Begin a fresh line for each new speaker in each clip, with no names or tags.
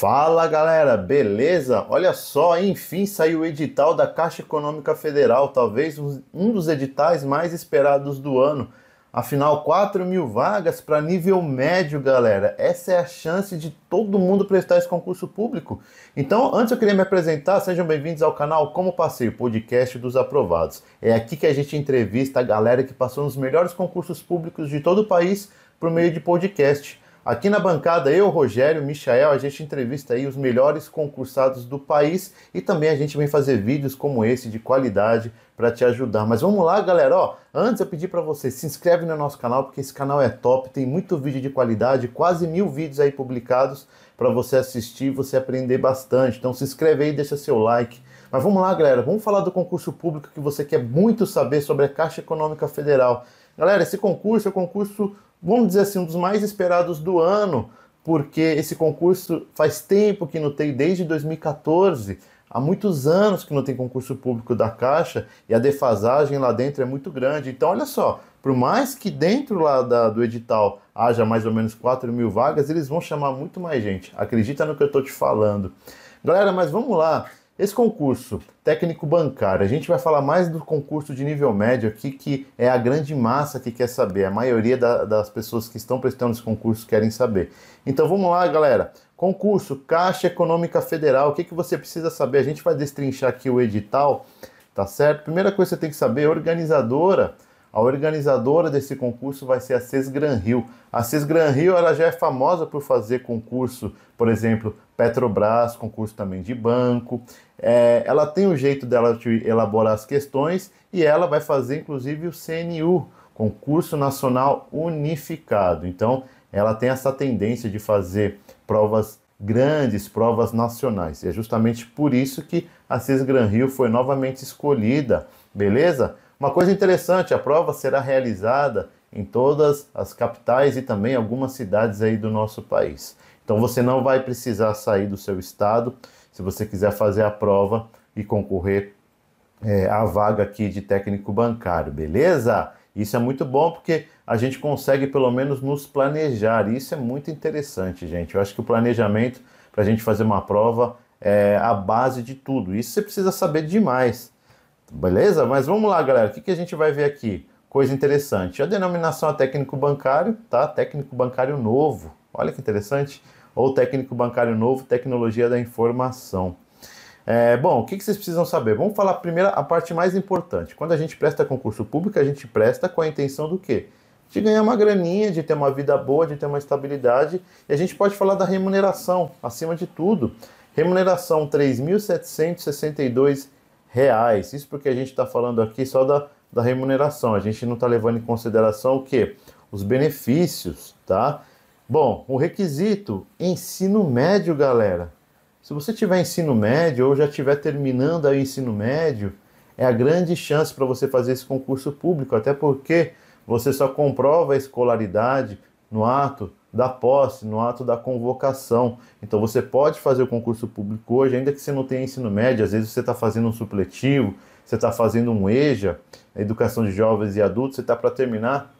Fala galera, beleza? Olha só, enfim saiu o edital da Caixa Econômica Federal, talvez um dos editais mais esperados do ano. Afinal, 4 mil vagas para nível médio, galera. Essa é a chance de todo mundo prestar esse concurso público. Então, antes eu queria me apresentar, sejam bem-vindos ao canal Como Passei, o podcast dos aprovados. É aqui que a gente entrevista a galera que passou nos melhores concursos públicos de todo o país por meio de podcast. Aqui na bancada, eu, Rogério, Michael, a gente entrevista aí os melhores concursados do país e também a gente vem fazer vídeos como esse de qualidade para te ajudar. Mas vamos lá, galera, ó, antes eu pedi para você, se inscreve no nosso canal porque esse canal é top, tem muito vídeo de qualidade, quase mil vídeos aí publicados para você assistir e você aprender bastante. Então se inscreve aí, deixa seu like. Mas vamos lá, galera, vamos falar do concurso público que você quer muito saber sobre a Caixa Econômica Federal. Galera, esse concurso é o concurso vamos dizer assim, um dos mais esperados do ano, porque esse concurso faz tempo que não tem, desde 2014. Há muitos anos que não tem concurso público da Caixa e a defasagem lá dentro é muito grande. Então, olha só, por mais que dentro lá da, do edital haja mais ou menos 4 mil vagas, eles vão chamar muito mais gente. Acredita no que eu estou te falando. Galera, mas vamos lá. Esse concurso técnico bancário, a gente vai falar mais do concurso de nível médio aqui, que é a grande massa que quer saber, a maioria da, das pessoas que estão prestando esse concurso querem saber. Então vamos lá, galera. Concurso Caixa Econômica Federal, o que, que você precisa saber? A gente vai destrinchar aqui o edital, tá certo? Primeira coisa que você tem que saber, organizadora. A organizadora desse concurso vai ser a CES Gran Rio. A CES Gran Rio ela já é famosa por fazer concurso, por exemplo, Petrobras, concurso também de banco. É, ela tem um jeito dela de elaborar as questões e ela vai fazer inclusive o CNU, Concurso Nacional Unificado. Então, ela tem essa tendência de fazer provas grandes, provas nacionais. E é justamente por isso que a CIS Gran Rio foi novamente escolhida, beleza? Uma coisa interessante, a prova será realizada em todas as capitais e também algumas cidades aí do nosso país. Então você não vai precisar sair do seu estado, se você quiser fazer a prova e concorrer é, à vaga aqui de técnico bancário, beleza? Isso é muito bom porque a gente consegue pelo menos nos planejar. E isso é muito interessante, gente. Eu acho que o planejamento para a gente fazer uma prova é a base de tudo. Isso você precisa saber demais. Beleza? Mas vamos lá, galera. O que, que a gente vai ver aqui? Coisa interessante. A denominação é técnico bancário, tá? Técnico bancário novo. Olha que interessante ou técnico bancário novo, tecnologia da informação. É, bom, o que, vocês precisam saber? Vamos falar primeiro a parte mais importante. Quando a gente presta concurso público, a gente presta com a intenção do quê? De ganhar uma graninha, de ter uma vida boa, de ter uma estabilidade. E a gente pode falar da remuneração, acima de tudo. Remuneração R$ 3.762. Isso porque a gente está falando aqui só da, da remuneração. A gente não está levando em consideração o quê? Os benefícios, tá? Bom, o requisito ensino médio, galera. Se você tiver ensino médio ou já estiver terminando aí o ensino médio, é a grande chance para você fazer esse concurso público, até porque você só comprova a escolaridade no ato da posse, no ato da convocação. Então você pode fazer o concurso público hoje, ainda que você não tenha ensino médio, às vezes você está fazendo um supletivo, você está fazendo um EJA, Educação de Jovens e Adultos, você está para terminar,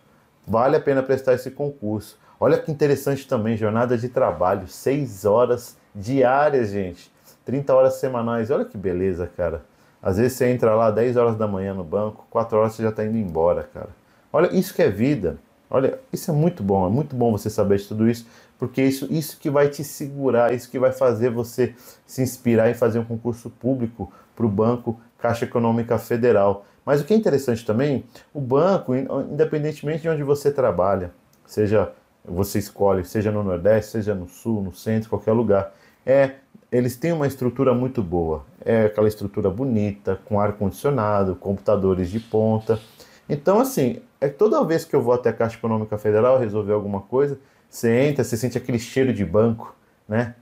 vale a pena prestar esse concurso. Olha que interessante também, jornada de trabalho, 6 horas diárias, gente. 30 horas semanais, olha que beleza, cara. Às vezes você entra lá 10 horas da manhã no banco, 4 horas você já está indo embora, cara. Olha, isso que é vida. Olha, isso é muito bom, é muito bom você saber de tudo isso, porque isso, isso que vai te segurar, isso que vai fazer você se inspirar em fazer um concurso público para o banco Caixa Econômica Federal. Mas o que é interessante também, o banco, independentemente de onde você trabalha, seja você escolhe, seja no Nordeste, seja no Sul, no Centro, qualquer lugar. É, eles têm uma estrutura muito boa. É aquela estrutura bonita, com ar-condicionado, computadores de ponta. Então, assim, é toda vez que eu vou até a Caixa Econômica Federal resolver alguma coisa, você entra, você sente aquele cheiro de banco, né?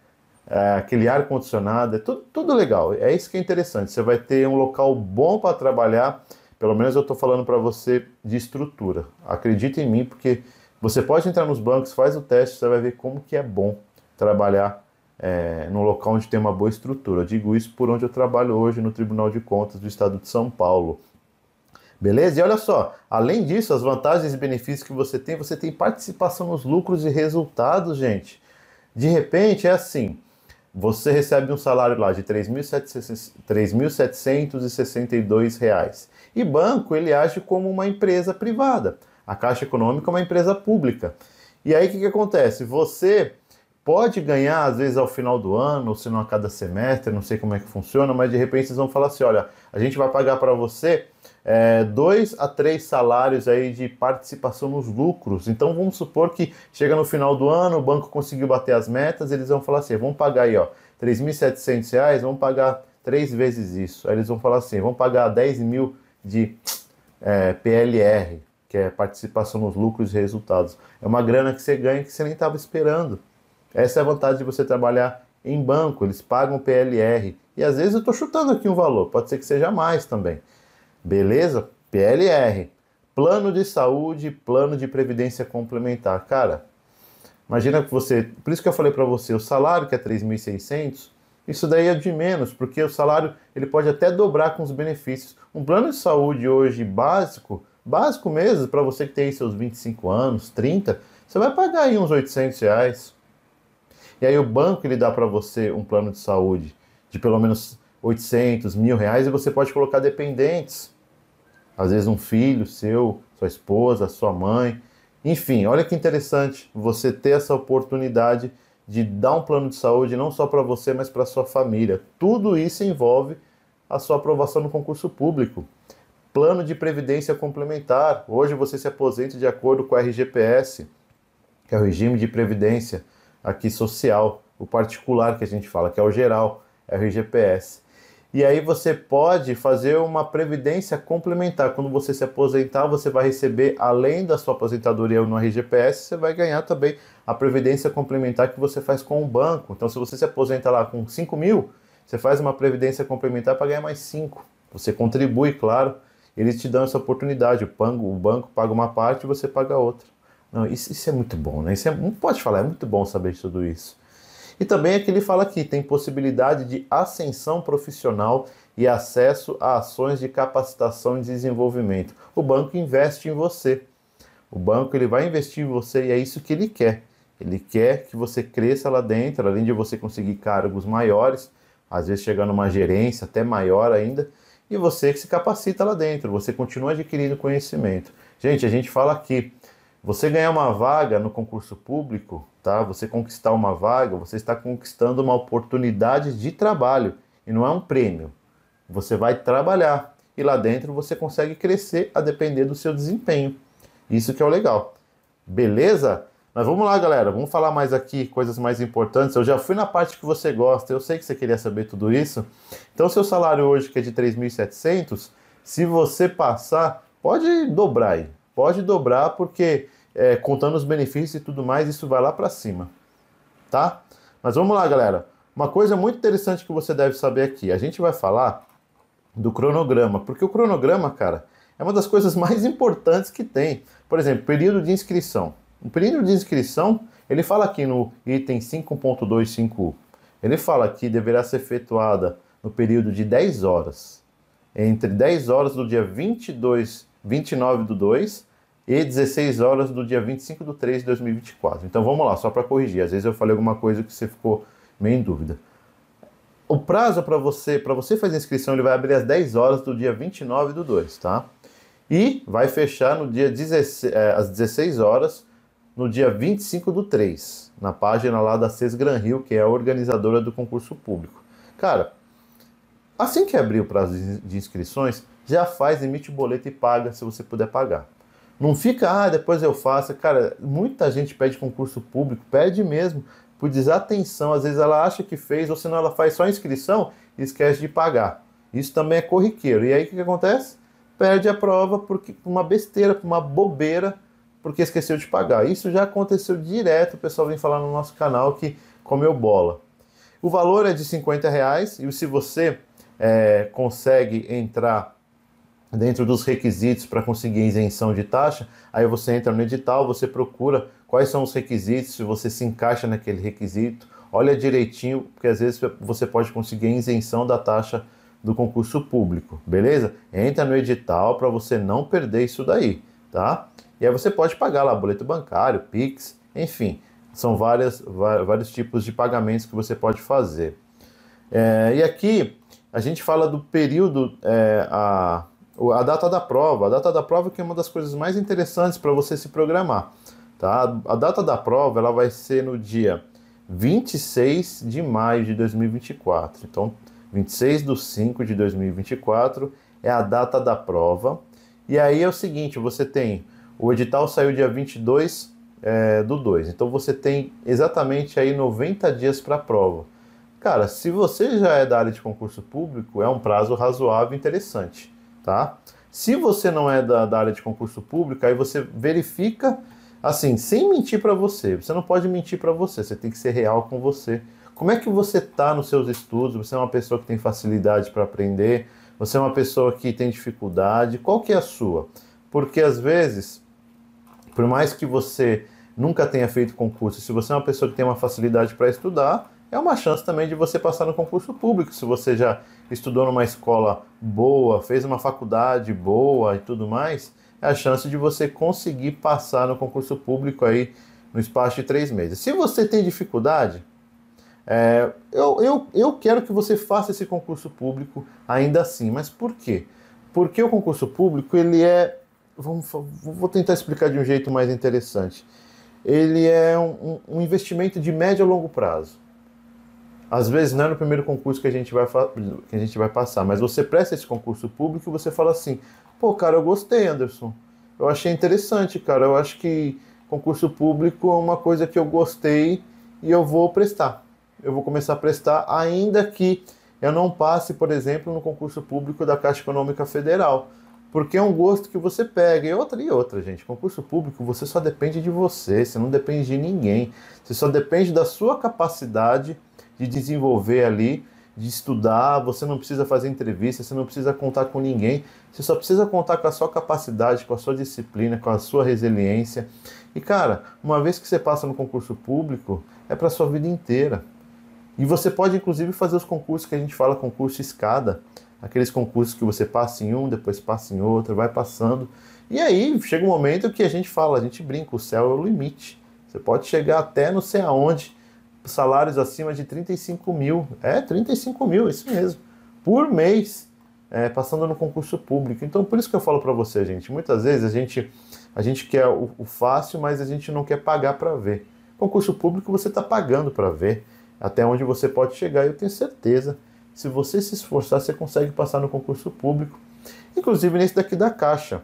É, aquele ar-condicionado, é tudo, tudo legal. É isso que é interessante. Você vai ter um local bom para trabalhar. Pelo menos eu estou falando para você de estrutura. Acredita em mim, porque você pode entrar nos bancos, faz o teste, você vai ver como que é bom trabalhar é, num local onde tem uma boa estrutura. Eu digo isso por onde eu trabalho hoje no Tribunal de Contas do Estado de São Paulo. Beleza? E olha só, além disso, as vantagens e benefícios que você tem, você tem participação nos lucros e resultados, gente. De repente é assim, você recebe um salário lá de R$ 3.762 e banco ele age como uma empresa privada. A Caixa Econômica é uma empresa pública. E aí o que, que acontece? Você pode ganhar, às vezes, ao final do ano, ou se não a cada semestre, não sei como é que funciona, mas de repente vocês vão falar assim: olha, a gente vai pagar para você é, dois a três salários aí de participação nos lucros. Então vamos supor que chega no final do ano, o banco conseguiu bater as metas, eles vão falar assim: vamos pagar aí, ó, R$ vamos pagar três vezes isso. Aí eles vão falar assim: vamos pagar 10 mil de é, PLR que é participação nos lucros e resultados. É uma grana que você ganha que você nem estava esperando. Essa é a vantagem de você trabalhar em banco, eles pagam PLR. E às vezes eu estou chutando aqui um valor, pode ser que seja mais também. Beleza? PLR. Plano de saúde, plano de previdência complementar. Cara, imagina que você. Por isso que eu falei para você, o salário que é 3.600, isso daí é de menos, porque o salário ele pode até dobrar com os benefícios. Um plano de saúde hoje básico básico mesmo, para você que tem seus 25 anos, 30, você vai pagar aí uns 800 reais. E aí o banco ele dá para você um plano de saúde de pelo menos 800, mil reais e você pode colocar dependentes. Às vezes um filho seu, sua esposa, sua mãe. Enfim, olha que interessante você ter essa oportunidade de dar um plano de saúde não só para você, mas para sua família. Tudo isso envolve a sua aprovação no concurso público plano de previdência complementar. Hoje você se aposenta de acordo com a RGPS, que é o regime de previdência aqui social, o particular que a gente fala, que é o geral, RGPS. E aí você pode fazer uma previdência complementar. Quando você se aposentar, você vai receber além da sua aposentadoria no RGPS, você vai ganhar também a previdência complementar que você faz com o banco. Então, se você se aposenta lá com 5 mil, você faz uma previdência complementar para ganhar mais 5. Você contribui, claro, eles te dão essa oportunidade. O, o banco paga uma parte e você paga outra. Não, isso, isso, é muito bom, né? Isso é, não pode falar, é muito bom saber de tudo isso. E também é que ele fala que tem possibilidade de ascensão profissional e acesso a ações de capacitação e desenvolvimento. O banco investe em você. O banco ele vai investir em você e é isso que ele quer. Ele quer que você cresça lá dentro, além de você conseguir cargos maiores, às vezes chegar numa gerência até maior ainda e você que se capacita lá dentro, você continua adquirindo conhecimento. Gente, a gente fala aqui, você ganhar uma vaga no concurso público, tá? Você conquistar uma vaga, você está conquistando uma oportunidade de trabalho e não é um prêmio. Você vai trabalhar e lá dentro você consegue crescer a depender do seu desempenho. Isso que é o legal. Beleza? Mas vamos lá, galera, vamos falar mais aqui coisas mais importantes. Eu já fui na parte que você gosta, eu sei que você queria saber tudo isso. Então, seu salário hoje que é de 3.700, se você passar, pode dobrar aí. Pode dobrar porque é, contando os benefícios e tudo mais, isso vai lá para cima, tá? Mas vamos lá, galera. Uma coisa muito interessante que você deve saber aqui, a gente vai falar do cronograma, porque o cronograma, cara, é uma das coisas mais importantes que tem. Por exemplo, período de inscrição. O período de inscrição, ele fala aqui no item 5.251, ele fala que deverá ser efetuada no período de 10 horas, entre 10 horas do dia 22, 29 do 2 e 16 horas do dia 25 do 3 de 2024. Então vamos lá, só para corrigir, às vezes eu falei alguma coisa que você ficou meio em dúvida. O prazo para você, para você fazer a inscrição, ele vai abrir às 10 horas do dia 29 do 2, tá? E vai fechar no dia 16, é, às 16 horas no dia 25 do 3, na página lá da CES Gran Rio, que é a organizadora do concurso público. Cara, assim que abrir o prazo de inscrições, já faz, emite o boleto e paga, se você puder pagar. Não fica, ah, depois eu faço. Cara, muita gente pede concurso público, pede mesmo, por desatenção. Às vezes ela acha que fez, ou senão ela faz só inscrição e esquece de pagar. Isso também é corriqueiro. E aí o que, acontece? Perde a prova porque, por uma besteira, por uma bobeira porque esqueceu de pagar. Isso já aconteceu direto, o pessoal vem falar no nosso canal que comeu bola. O valor é de 50 reais e se você é, consegue entrar dentro dos requisitos para conseguir isenção de taxa, aí você entra no edital, você procura quais são os requisitos, se você se encaixa naquele requisito, olha direitinho, porque às vezes você pode conseguir isenção da taxa do concurso público, beleza? Entra no edital para você não perder isso daí, tá? E aí você pode pagar lá boleto bancário, Pix, enfim, são várias, vários tipos de pagamentos que você pode fazer. É, e aqui a gente fala do período, é, a, a data da prova. A data da prova que é uma das coisas mais interessantes para você se programar. Tá? A data da prova ela vai ser no dia 26 de maio de 2024. Então, 26 de 5 de 2024 é a data da prova. E aí é o seguinte: você tem o edital saiu dia 22 é, do 2, então você tem exatamente aí 90 dias para a prova. Cara, se você já é da área de concurso público, é um prazo razoável e interessante, tá? Se você não é da, da área de concurso público, aí você verifica, assim, sem mentir para você. Você não pode mentir para você, você tem que ser real com você. Como é que você tá nos seus estudos? Você é uma pessoa que tem facilidade para aprender? Você é uma pessoa que tem dificuldade? Qual que é a sua? Porque às vezes por mais que você nunca tenha feito concurso, se você é uma pessoa que tem uma facilidade para estudar, é uma chance também de você passar no concurso público. Se você já estudou numa escola boa, fez uma faculdade boa e tudo mais, é a chance de você conseguir passar no concurso público aí no espaço de três meses. Se você tem dificuldade, é, eu, eu, eu quero que você faça esse concurso público ainda assim, mas por quê? Porque o concurso público ele é vamos, vou tentar explicar de um jeito mais interessante. Ele é um, um investimento de médio a longo prazo. Às vezes não é no primeiro concurso que a gente vai, que a gente vai passar, mas você presta esse concurso público e você fala assim: pô, cara, eu gostei, Anderson. Eu achei interessante, cara. Eu acho que concurso público é uma coisa que eu gostei e eu vou prestar. Eu vou começar a prestar, ainda que eu não passe, por exemplo, no concurso público da Caixa Econômica Federal porque é um gosto que você pega. E outra e outra, gente. Concurso público, você só depende de você, você não depende de ninguém. Você só depende da sua capacidade de desenvolver ali, de estudar. Você não precisa fazer entrevista, você não precisa contar com ninguém. Você só precisa contar com a sua capacidade, com a sua disciplina, com a sua resiliência. E cara, uma vez que você passa no concurso público, é para sua vida inteira. E você pode inclusive fazer os concursos que a gente fala concurso escada aqueles concursos que você passa em um, depois passa em outro, vai passando. E aí chega um momento que a gente fala, a gente brinca, o céu é o limite. Você pode chegar até não sei aonde, salários acima de 35 mil. É, 35 mil, é isso mesmo. Por mês, é, passando no concurso público. Então, por isso que eu falo para você, gente. Muitas vezes a gente, a gente quer o, o fácil, mas a gente não quer pagar para ver. Concurso público você está pagando para ver até onde você pode chegar, eu tenho certeza se você se esforçar, você consegue passar no concurso público, inclusive nesse daqui da Caixa.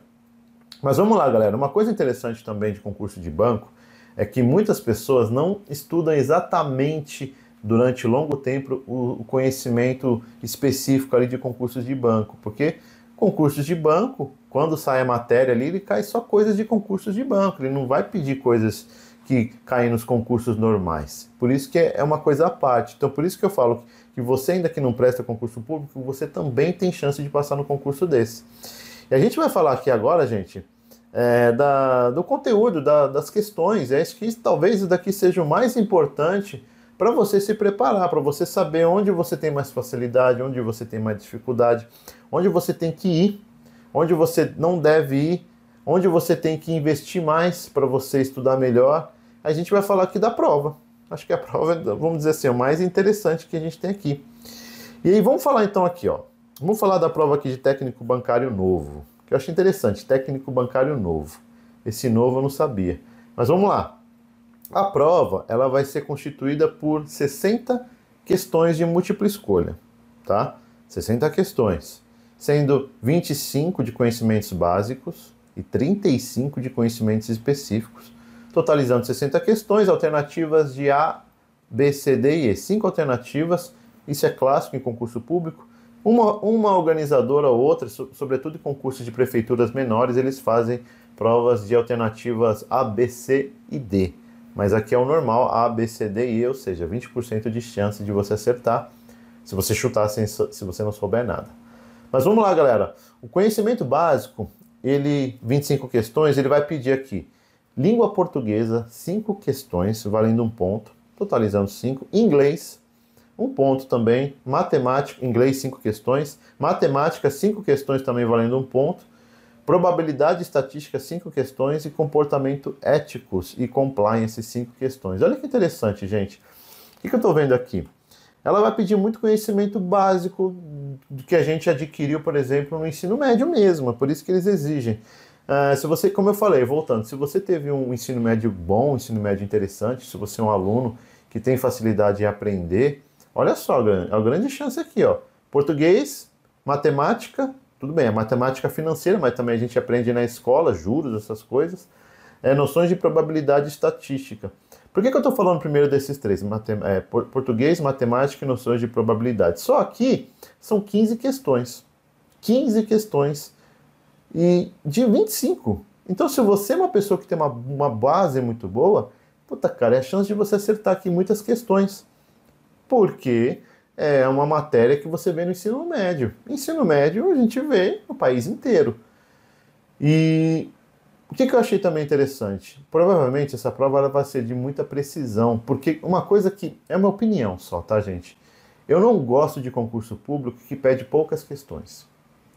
Mas vamos lá, galera. Uma coisa interessante também de concurso de banco é que muitas pessoas não estudam exatamente durante longo tempo o conhecimento específico ali de concursos de banco, porque concursos de banco, quando sai a matéria ali, ele cai só coisas de concursos de banco, ele não vai pedir coisas que caem nos concursos normais. Por isso que é, é uma coisa à parte. Então, por isso que eu falo que você, ainda que não presta concurso público, você também tem chance de passar no concurso desse. E a gente vai falar aqui agora, gente, é, da, do conteúdo, da, das questões. É isso que talvez daqui seja o mais importante para você se preparar, para você saber onde você tem mais facilidade, onde você tem mais dificuldade, onde você tem que ir, onde você não deve ir, onde você tem que investir mais para você estudar melhor. A gente vai falar aqui da prova acho que é a prova, vamos dizer assim, a é mais interessante que a gente tem aqui. E aí vamos falar então aqui, ó. Vamos falar da prova aqui de técnico bancário novo, que eu acho interessante, técnico bancário novo. Esse novo eu não sabia. Mas vamos lá. A prova, ela vai ser constituída por 60 questões de múltipla escolha, tá? 60 questões, sendo 25 de conhecimentos básicos e 35 de conhecimentos específicos totalizando 60 questões, alternativas de A, B, C, D e E. Cinco alternativas, isso é clássico em concurso público. Uma, uma organizadora ou outra, sobretudo em concursos de prefeituras menores, eles fazem provas de alternativas A, B, C e D. Mas aqui é o normal, A, B, C, D e E, ou seja, 20% de chance de você acertar, se você chutar sem, se você não souber nada. Mas vamos lá, galera. O conhecimento básico, ele 25 questões, ele vai pedir aqui Língua portuguesa, 5 questões, valendo um ponto, totalizando 5. Inglês, um ponto também. Matemática, inglês, 5 questões. Matemática, 5 questões também valendo um ponto. Probabilidade estatística, 5 questões. E comportamento éticos e compliance, 5 questões. Olha que interessante, gente. O que, que eu estou vendo aqui? Ela vai pedir muito conhecimento básico do que a gente adquiriu, por exemplo, no ensino médio mesmo. É por isso que eles exigem. Uh, se você, como eu falei, voltando, se você teve um ensino médio bom, um ensino médio interessante, se você é um aluno que tem facilidade em aprender, olha só a grande chance aqui, ó. Português, matemática, tudo bem, é matemática financeira, mas também a gente aprende na escola, juros, essas coisas, é, noções de probabilidade estatística. Por que, que eu estou falando primeiro desses três? Matem é, português, matemática e noções de probabilidade. Só aqui são 15 questões. 15 questões e de 25. Então, se você é uma pessoa que tem uma, uma base muito boa, puta cara, é a chance de você acertar aqui muitas questões. Porque é uma matéria que você vê no ensino médio. Ensino médio a gente vê no país inteiro. E o que, que eu achei também interessante? Provavelmente essa prova vai ser de muita precisão, porque uma coisa que é uma opinião só, tá, gente? Eu não gosto de concurso público que pede poucas questões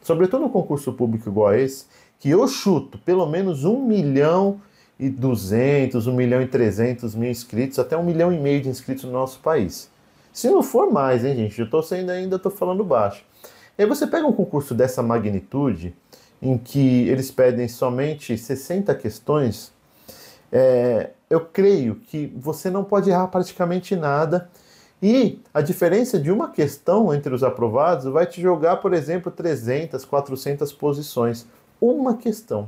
sobretudo no concurso público igual a esse, que eu chuto pelo menos 1 milhão e 200, 1 milhão e 300 mil inscritos, até 1 milhão e meio de inscritos no nosso país. Se não for mais, hein, gente? Eu tô sendo ainda, tô falando baixo. E aí você pega um concurso dessa magnitude, em que eles pedem somente 60 questões, é, eu creio que você não pode errar praticamente nada e a diferença de uma questão entre os aprovados vai te jogar, por exemplo, 300, 400 posições. Uma questão.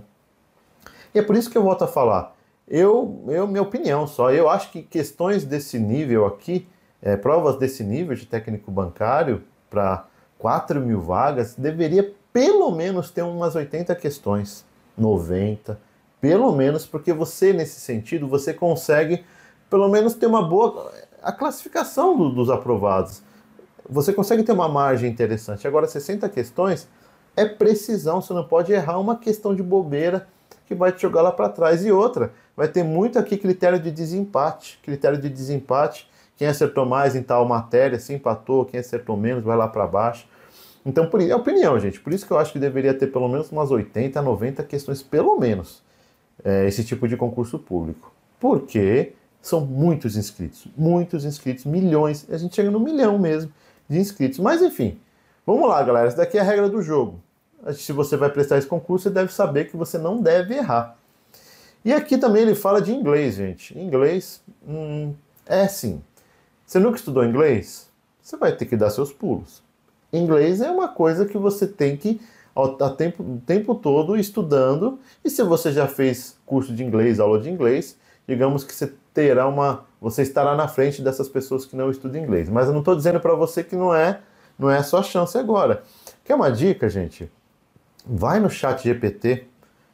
E é por isso que eu volto a falar. Eu, eu minha opinião só, eu acho que questões desse nível aqui, é, provas desse nível de técnico bancário para 4 mil vagas, deveria pelo menos ter umas 80 questões, 90, pelo menos, porque você, nesse sentido, você consegue pelo menos ter uma boa a classificação do, dos aprovados. Você consegue ter uma margem interessante. Agora, 60 questões é precisão, você não pode errar uma questão de bobeira que vai te jogar lá para trás. E outra, vai ter muito aqui critério de desempate. Critério de desempate, quem acertou mais em tal matéria, se empatou, quem acertou menos, vai lá para baixo. Então, por, é opinião, gente. Por isso que eu acho que deveria ter pelo menos umas 80, 90 questões, pelo menos, é, esse tipo de concurso público. Porque são muitos inscritos, muitos inscritos, milhões. A gente chega no milhão mesmo de inscritos. Mas enfim, vamos lá, galera. Essa daqui é a regra do jogo. Se você vai prestar esse concurso, você deve saber que você não deve errar. E aqui também ele fala de inglês, gente. Inglês hum, é assim. Você nunca estudou inglês? Você vai ter que dar seus pulos. Inglês é uma coisa que você tem que ao, ao tempo, o tempo todo estudando. E se você já fez curso de inglês, aula de inglês, digamos que você terá uma, você estará na frente dessas pessoas que não estudam inglês. Mas eu não estou dizendo para você que não é, não é a sua chance agora. Quer uma dica, gente? Vai no Chat GPT.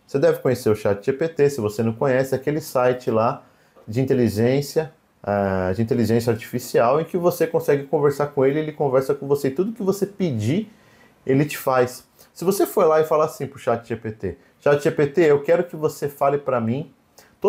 Você deve conhecer o Chat GPT. Se você não conhece, é aquele site lá de inteligência eh, de inteligência artificial em que você consegue conversar com ele, ele conversa com você e tudo que você pedir, ele te faz. Se você for lá e falar assim para o chat GPT, chat GPT, eu quero que você fale para mim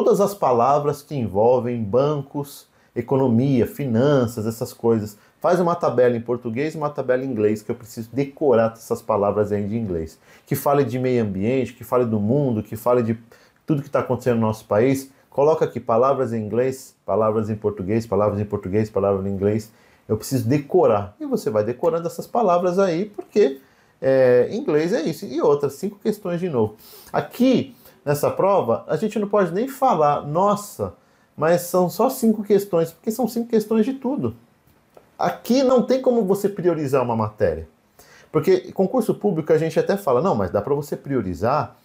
todas as palavras que envolvem bancos, economia, finanças, essas coisas. Faz uma tabela em português e uma tabela em inglês, que eu preciso decorar essas palavras aí em inglês. Que fale de meio ambiente, que fale do mundo, que fale de tudo que está acontecendo no nosso país. Coloca aqui palavras em inglês, palavras em português, palavras em português, palavras em inglês. Eu preciso decorar. E você vai decorando essas palavras aí, porque é, inglês é isso. E outras, cinco questões de novo. Aqui nessa prova, a gente não pode nem falar, nossa, mas são só cinco questões, porque são cinco questões de tudo. Aqui não tem como você priorizar uma matéria. Porque concurso público a gente até fala, não, mas dá para você priorizar,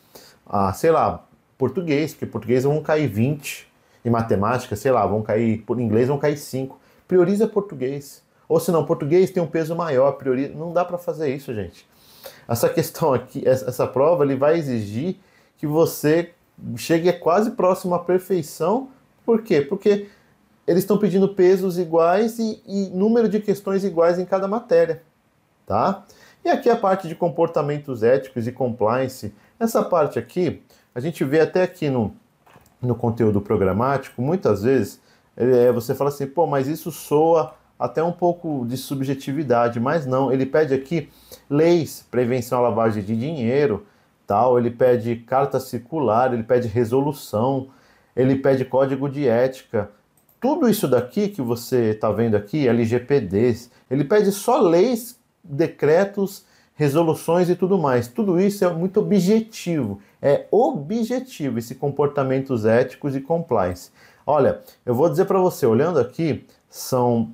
ah, sei lá, português, porque português vão cair 20, e matemática, sei lá, vão cair, por inglês vão cair 5. Prioriza português. Ou se não, português tem um peso maior, prioriza. Não dá para fazer isso, gente. Essa questão aqui, essa prova, ele vai exigir que você chegue quase próximo à perfeição. Por quê? Porque eles estão pedindo pesos iguais e, e, número de questões iguais em cada matéria, tá? E aqui a parte de comportamentos éticos e compliance. Essa parte aqui, a gente vê até aqui no, no conteúdo programático, muitas vezes é, você fala assim, pô, mas isso soa até um pouco de subjetividade, mas não, ele pede aqui leis, prevenção à lavagem de dinheiro, ele pede carta circular, ele pede resolução, ele pede código de ética. Tudo isso daqui que você está vendo aqui, LGPD, ele pede só leis, decretos, resoluções e tudo mais. Tudo isso é muito objetivo, é objetivo esse comportamentos éticos e compliance. Olha, eu vou dizer para você, olhando aqui, são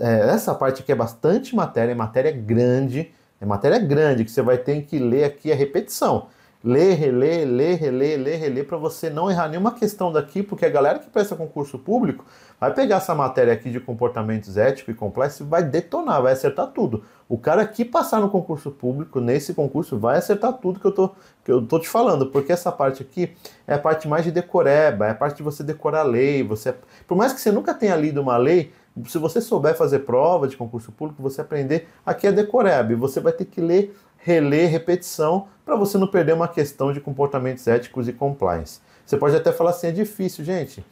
é, essa parte aqui é bastante matéria, é matéria grande, é matéria grande que você vai ter que ler aqui a repetição. Ler, reler, ler, reler, ler, reler, para você não errar nenhuma questão daqui, porque a galera que presta concurso público vai pegar essa matéria aqui de comportamentos éticos e complexos e vai detonar, vai acertar tudo. O cara que passar no concurso público, nesse concurso, vai acertar tudo que eu tô, que eu tô te falando, porque essa parte aqui é a parte mais de decoreba, é a parte de você decorar a lei. Você, é, por mais que você nunca tenha lido uma lei, se você souber fazer prova de concurso público, você aprender aqui é decoreb, você vai ter que ler, reler, repetição, para você não perder uma questão de comportamentos éticos e compliance. Você pode até falar assim, é difícil, gente.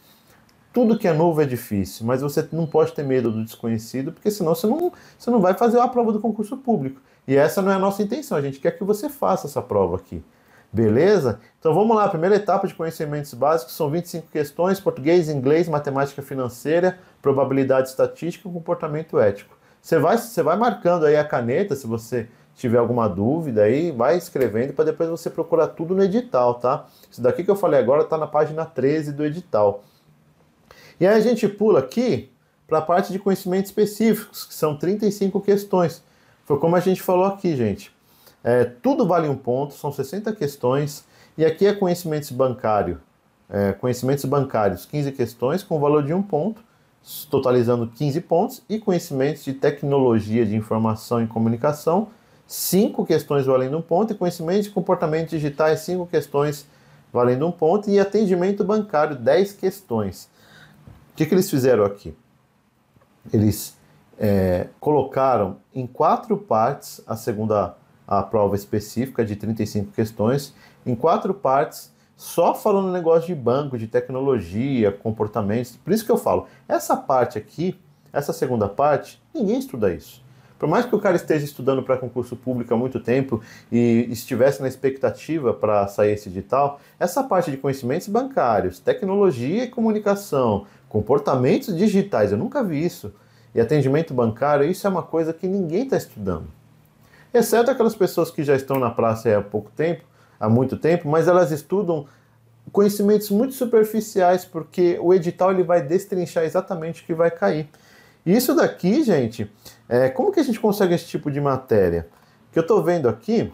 Tudo que é novo é difícil, mas você não pode ter medo do desconhecido, porque senão você não, você não vai fazer a prova do concurso público. E essa não é a nossa intenção, a gente quer que você faça essa prova aqui. Beleza? Então vamos lá, a primeira etapa de conhecimentos básicos são 25 questões: português, inglês, matemática financeira, probabilidade estatística e comportamento ético. Você vai, você vai marcando aí a caneta se você tiver alguma dúvida aí, vai escrevendo para depois você procurar tudo no edital, tá? Isso daqui que eu falei agora está na página 13 do edital. E aí a gente pula aqui para a parte de conhecimentos específicos, que são 35 questões. Foi como a gente falou aqui, gente. É, tudo vale um ponto, são 60 questões, e aqui é conhecimentos bancário. É, conhecimentos bancários, 15 questões com valor de um ponto, totalizando 15 pontos, e conhecimentos de tecnologia de informação e comunicação, 5 questões valendo um ponto, e conhecimentos de comportamento digitais, 5 questões valendo um ponto, e atendimento bancário, 10 questões. O que, que eles fizeram aqui? Eles é, colocaram em quatro partes a segunda a prova específica de 35 questões em quatro partes, só falando negócio de banco, de tecnologia, comportamentos. Por isso que eu falo, essa parte aqui, essa segunda parte, ninguém estuda isso. Por mais que o cara esteja estudando para concurso público há muito tempo e estivesse na expectativa para sair esse edital, essa parte de conhecimentos bancários, tecnologia e comunicação, comportamentos digitais, eu nunca vi isso. E atendimento bancário, isso é uma coisa que ninguém está estudando exceto aquelas pessoas que já estão na praça há pouco tempo, há muito tempo, mas elas estudam conhecimentos muito superficiais, porque o edital ele vai destrinchar exatamente o que vai cair. isso daqui, gente, é, como que a gente consegue esse tipo de matéria? Que eu estou vendo aqui,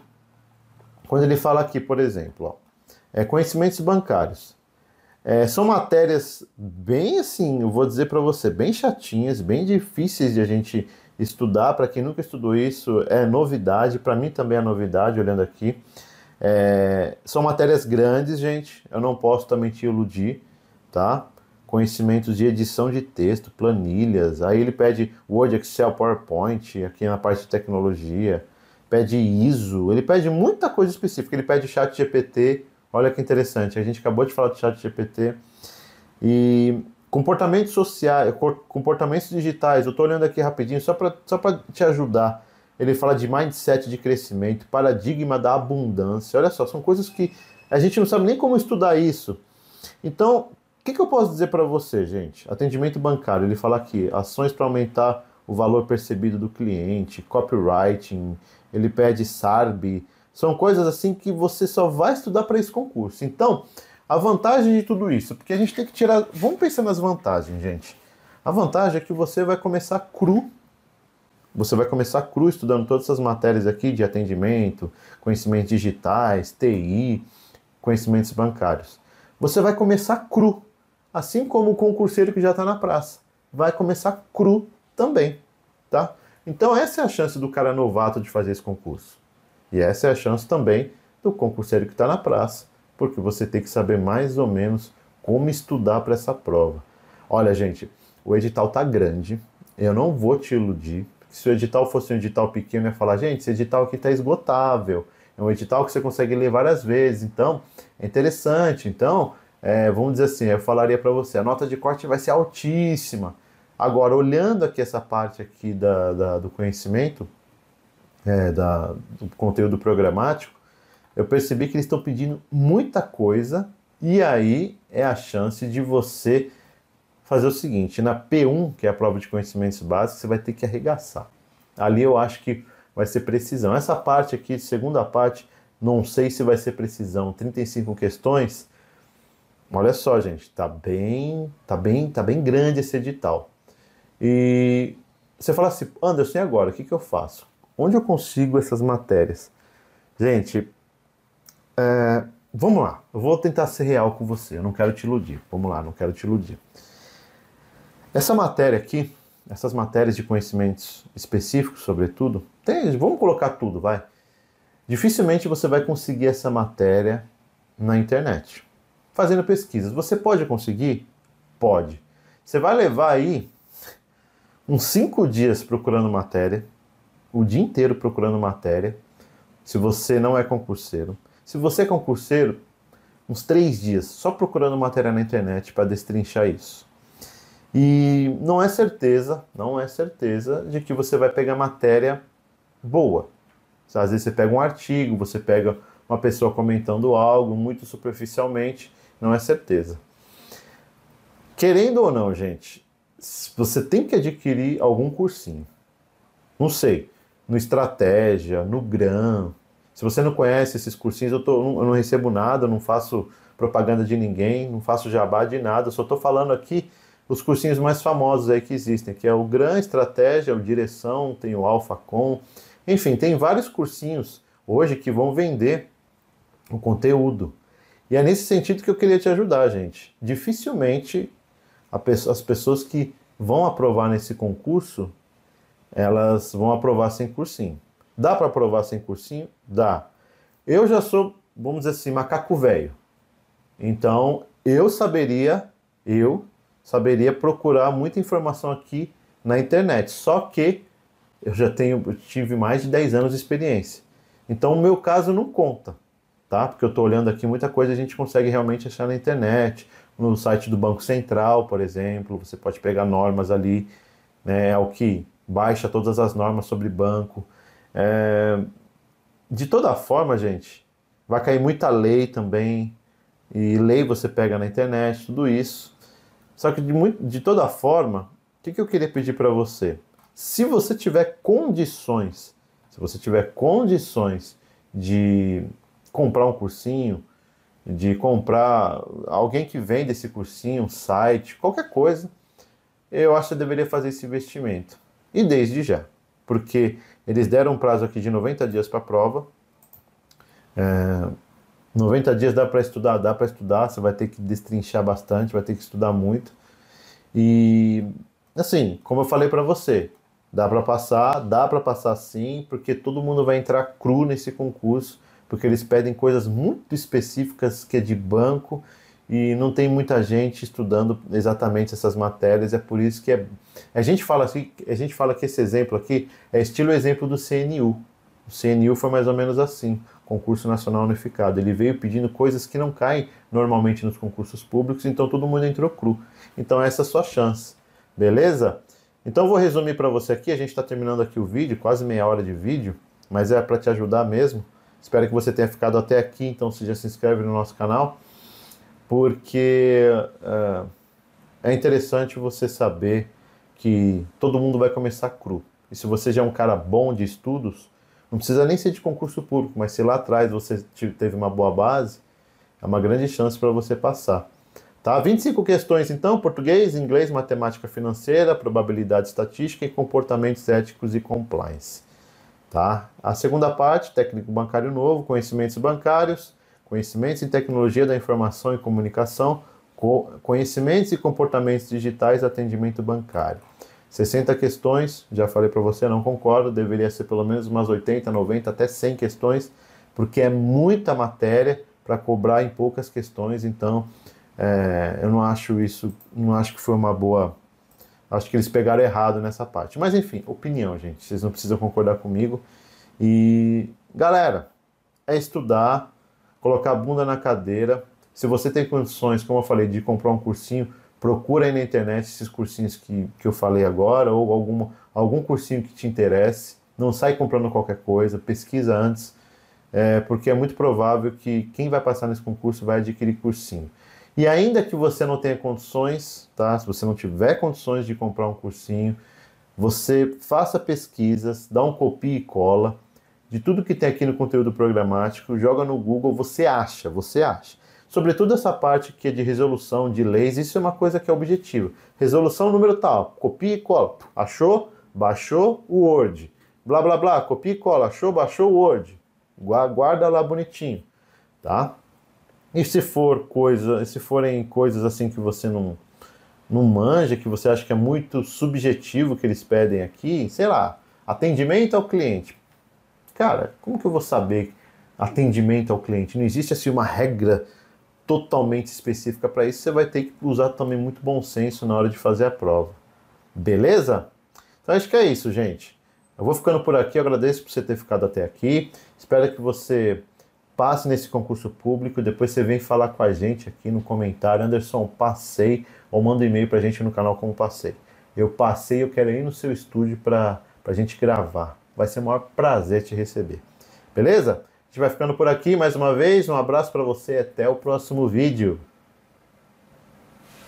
quando ele fala aqui, por exemplo, ó, é, conhecimentos bancários. É, são matérias bem assim, eu vou dizer para você, bem chatinhas, bem difíceis de a gente estudar. Para quem nunca estudou isso, é novidade. Para mim também é novidade, olhando aqui. É, são matérias grandes, gente. Eu não posso também te iludir, tá? Conhecimentos de edição de texto, planilhas. Aí ele pede Word, Excel, PowerPoint, aqui na parte de tecnologia. Pede ISO. Ele pede muita coisa específica. Ele pede chat GPT. Olha que interessante. A gente acabou de falar do chat GPT. E Comportamentos sociais, comportamentos digitais, eu estou olhando aqui rapidinho só para só te ajudar. Ele fala de mindset de crescimento, paradigma da abundância. Olha só, são coisas que a gente não sabe nem como estudar isso. Então, o que, que, eu posso dizer para você, gente? Atendimento bancário, ele fala aqui, ações para aumentar o valor percebido do cliente, copywriting, ele pede SARB, são coisas assim que você só vai estudar para esse concurso. Então, a vantagem de tudo isso, porque a gente tem que tirar. Vamos pensar nas vantagens, gente. A vantagem é que você vai começar cru. Você vai começar cru estudando todas essas matérias aqui de atendimento, conhecimentos digitais, TI, conhecimentos bancários. Você vai começar cru, assim como o concurseiro que já está na praça. Vai começar cru também, tá? Então essa é a chance do cara novato de fazer esse concurso. E essa é a chance também do concurseiro que está na praça porque você tem que saber mais ou menos como estudar para essa prova. Olha, gente, o edital tá grande, eu não vou te iludir. Se o edital fosse um edital pequeno, eu ia falar, gente, esse edital aqui tá esgotável. É um edital que você consegue ler várias vezes, então é interessante. Então, é, vamos dizer assim, eu falaria para você, a nota de corte vai ser altíssima. Agora, olhando aqui essa parte aqui da, da do conhecimento, é, da, do conteúdo programático, eu percebi que eles estão pedindo muita coisa e aí é a chance de você fazer o seguinte, na P1, que é a prova de conhecimentos básicos, você vai ter que arregaçar. Ali eu acho que vai ser precisão. Essa parte aqui, segunda parte, não sei se vai ser precisão. 35 questões. Olha só, gente, tá bem, tá bem, tá bem grande esse edital. E você fala assim, Anderson, e agora? O que, que eu faço? Onde eu consigo essas matérias? Gente, é, vamos lá, eu vou tentar ser real com você, eu não quero te iludir. Vamos lá, não quero te iludir. Essa matéria aqui, essas matérias de conhecimentos específicos, sobretudo, tem, vamos colocar tudo, vai. Dificilmente você vai conseguir essa matéria na internet. Fazendo pesquisas, você pode conseguir? Pode. Você vai levar aí uns cinco dias procurando matéria, o dia inteiro procurando matéria, se você não é concurseiro. Se você é concurseiro, uns três dias só procurando material na internet para destrinchar isso. E não é certeza, não é certeza de que você vai pegar matéria boa. Às vezes você pega um artigo, você pega uma pessoa comentando algo muito superficialmente, não é certeza. Querendo ou não, gente, você tem que adquirir algum cursinho. Não sei, no Estratégia, no Gram, se você não conhece esses cursinhos, eu, tô, eu não recebo nada, eu não faço propaganda de ninguém, não faço jabá de nada, eu só estou falando aqui os cursinhos mais famosos aí que existem, que é o Gran Estratégia, o Direção, tem o Com, enfim, tem vários cursinhos hoje que vão vender o conteúdo. E é nesse sentido que eu queria te ajudar, gente. Dificilmente as pessoas que vão aprovar nesse concurso, elas vão aprovar sem cursinho. Dá para provar sem cursinho? Dá. Eu já sou, vamos dizer assim, macaco velho. Então, eu saberia, eu saberia procurar muita informação aqui na internet. Só que eu já tenho, eu tive mais de 10 anos de experiência. Então, o meu caso não conta, tá? Porque eu estou olhando aqui muita coisa a gente consegue realmente achar na internet, no site do Banco Central, por exemplo, você pode pegar normas ali, né, é o que baixa todas as normas sobre banco. É, de toda forma, gente, vai cair muita lei também. E lei você pega na internet, tudo isso. Só que de, muito, de toda forma, o que, que eu queria pedir para você? Se você tiver condições, se você tiver condições de comprar um cursinho, de comprar alguém que vende esse cursinho, um site, qualquer coisa, eu acho que eu deveria fazer esse investimento. E desde já, porque eles deram um prazo aqui de 90 dias para a prova. É, 90 dias dá para estudar, dá para estudar, você vai ter que destrinchar bastante, vai ter que estudar muito. E assim, como eu falei para você, dá para passar, dá para passar sim, porque todo mundo vai entrar cru nesse concurso, porque eles pedem coisas muito específicas que é de banco e não tem muita gente estudando exatamente essas matérias, é por isso que é, a gente fala assim, a gente fala que esse exemplo aqui é estilo exemplo do CNU. O CNU foi mais ou menos assim, concurso nacional unificado. Ele veio pedindo coisas que não caem normalmente nos concursos públicos, então todo mundo entrou cru. Então essa é a sua chance, beleza? Então vou resumir para você aqui, a gente está terminando aqui o vídeo, quase meia hora de vídeo, mas é para te ajudar mesmo. Espero que você tenha ficado até aqui, então se já se inscreve no nosso canal porque uh, é interessante você saber que todo mundo vai começar cru. E se você já é um cara bom de estudos, não precisa nem ser de concurso público, mas se lá atrás você teve uma boa base, é uma grande chance para você passar. Tá? 25 questões então: português, inglês, matemática financeira, probabilidade estatística e comportamentos éticos e compliance. Tá? A segunda parte, técnico bancário novo, conhecimentos bancários, conhecimentos em tecnologia da informação e comunicação, conhecimentos e comportamentos digitais, atendimento bancário. 60 questões, já falei para você, não concordo, deveria ser pelo menos umas 80, 90, até 100 questões, porque é muita matéria para cobrar em poucas questões, então é, eu não acho isso, não acho que foi uma boa. Acho que eles pegaram errado nessa parte. Mas enfim, opinião, gente, vocês não precisam concordar comigo. E galera, é estudar, colocar a bunda na cadeira. Se você tem condições, como eu falei, de comprar um cursinho, procura aí na internet esses cursinhos que, que eu falei agora ou algum algum cursinho que te interesse. Não sai comprando qualquer coisa, pesquisa antes, é, porque é muito provável que quem vai passar nesse concurso vai adquirir cursinho. E ainda que você não tenha condições, tá? Se você não tiver condições de comprar um cursinho, você faça pesquisas, dá um copia e cola de tudo que tem aqui no conteúdo programático, joga no Google, você acha, você acha. Sobretudo essa parte que é de resolução de leis, isso é uma coisa que é objetiva. Resolução número tal, copia e cola. Achou? Baixou o Word. Blá blá blá, copia e cola. Achou? Baixou o Word. Guarda lá bonitinho, tá? E se for coisa, se forem coisas assim que você não não manja, que você acha que é muito subjetivo que eles pedem aqui, sei lá, atendimento ao cliente Cara, como que eu vou saber atendimento ao cliente? Não existe assim uma regra totalmente específica para isso. Você vai ter que usar também muito bom senso na hora de fazer a prova. Beleza? Então acho que é isso, gente. Eu vou ficando por aqui, eu agradeço por você ter ficado até aqui. Espero que você passe nesse concurso público. Depois você vem falar com a gente aqui no comentário. Anderson, passei. Ou manda um e-mail para a gente no canal como passei. Eu passei, eu quero ir no seu estúdio para a gente gravar. Vai ser o maior prazer te receber. Beleza? A gente vai ficando por aqui mais uma vez. Um abraço para você até o próximo vídeo.